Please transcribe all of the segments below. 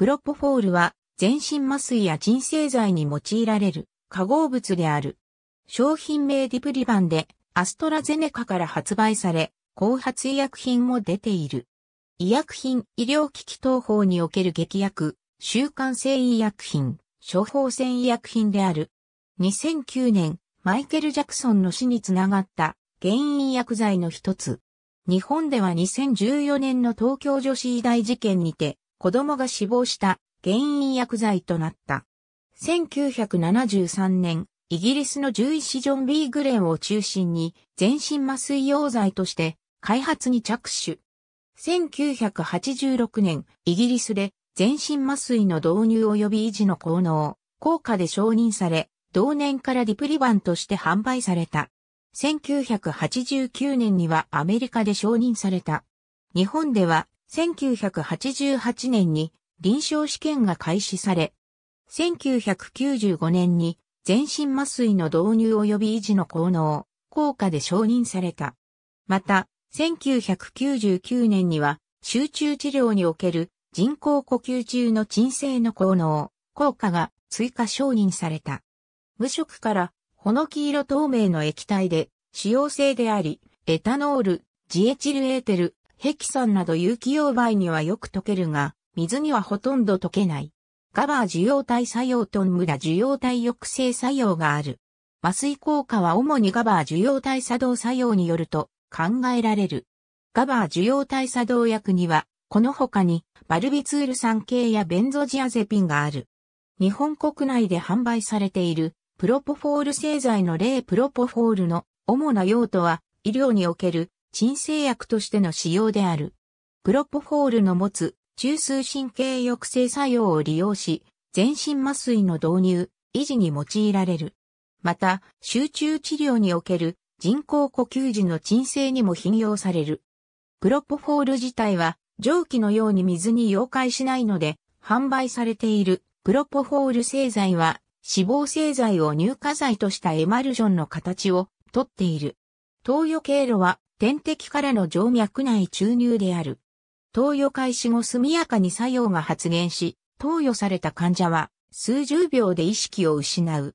プロポフォールは全身麻酔や鎮静剤に用いられる化合物である。商品名ディプリバンでアストラゼネカから発売され、後発医薬品も出ている。医薬品医療機器等法における劇薬、習慣性医薬品、処方箋医薬品である。2009年、マイケル・ジャクソンの死につながった原因薬剤の一つ。日本では2014年の東京女子医大事件にて子供が死亡した原因薬剤となった。1973年、イギリスの獣医師ジョン・ビー・グレンを中心に全身麻酔用剤として開発に着手。1986年、イギリスで全身麻酔の導入及び維持の効能、効果で承認され、同年からディプリバンとして販売された。1989年にはアメリカで承認された。日本では1988年に臨床試験が開始され、1995年に全身麻酔の導入及び維持の効能、効果で承認された。また、1999年には集中治療における人工呼吸中の鎮静の効能、効果が追加承認された。無色からほの黄色透明の液体で使用性であり、エタノール、ジエチルエーテル、ヘキサンなど有機溶媒にはよく溶けるが、水にはほとんど溶けない。ガバー受容体作用と無駄受容体抑制作用がある。麻酔効果は主にガバー受容体作動作用によると考えられる。ガバー受容体作動薬には、この他にバルビツール酸系やベンゾジアゼピンがある。日本国内で販売されているプロポフォール製剤の例プロポフォールの主な用途は医療における鎮静薬としての使用である。プロポフォールの持つ中枢神経抑制作用を利用し、全身麻酔の導入、維持に用いられる。また、集中治療における人工呼吸時の鎮静にも頻用される。プロポフォール自体は蒸気のように水に溶解しないので、販売されているプロポフォール製剤は脂肪製剤を乳化剤としたエマルジョンの形をとっている。投与経路は点滴からの静脈内注入である。投与開始後速やかに作用が発現し、投与された患者は数十秒で意識を失う。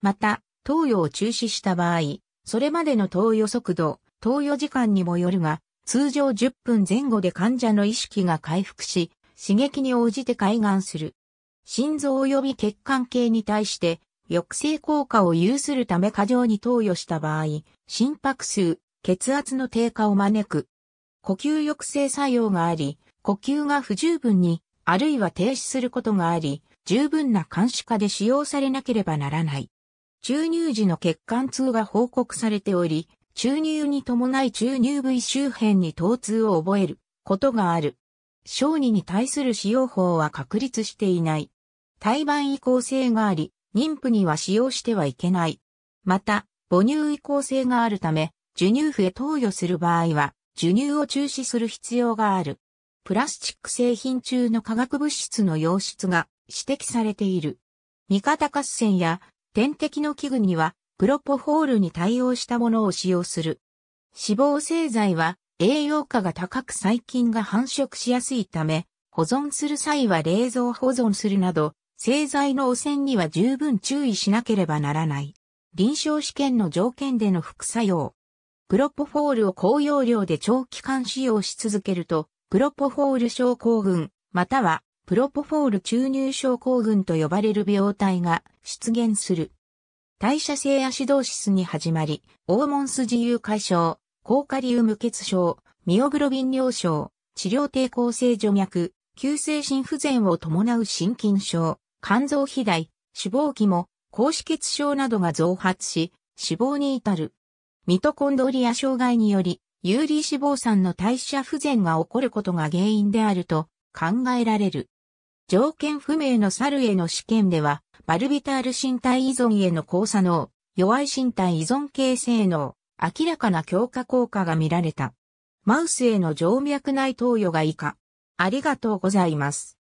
また、投与を中止した場合、それまでの投与速度、投与時間にもよるが、通常10分前後で患者の意識が回復し、刺激に応じて開眼する。心臓及び血管系に対して、抑制効果を有するため過剰に投与した場合、心拍数、血圧の低下を招く。呼吸抑制作用があり、呼吸が不十分に、あるいは停止することがあり、十分な監視下で使用されなければならない。注入時の血管痛が報告されており、注入に伴い注入部位周辺に疼痛を覚えることがある。小児に対する使用法は確立していない。胎盤移行性があり、妊婦には使用してはいけない。また、母乳移行性があるため、授乳婦へ投与する場合は、授乳を中止する必要がある。プラスチック製品中の化学物質の溶質が指摘されている。味方合戦や点滴の器具にはプロポホールに対応したものを使用する。脂肪製剤は栄養価が高く細菌が繁殖しやすいため、保存する際は冷蔵保存するなど、製剤の汚染には十分注意しなければならない。臨床試験の条件での副作用、プロポフォールを高容量で長期間使用し続けると、プロポフォール症候群、またはプロポフォール注入症候群と呼ばれる病態が出現する。代謝性アシドーシスに始まり、オーモンス自由解消、高カリウム血症、ミオグロビン尿症、治療抵抗性除脈、急性心不全を伴う心筋症、肝臓肥大、脂肪期も、高脂血症などが増発し、死亡に至る。ミトコンドリア障害により、有利脂肪酸の代謝不全が起こることが原因であると考えられる。条件不明の猿への試験では、バルビタール身体依存への交差能、弱い身体依存系性能、明らかな強化効果が見られた。マウスへの静脈内投与が以下。ありがとうございます。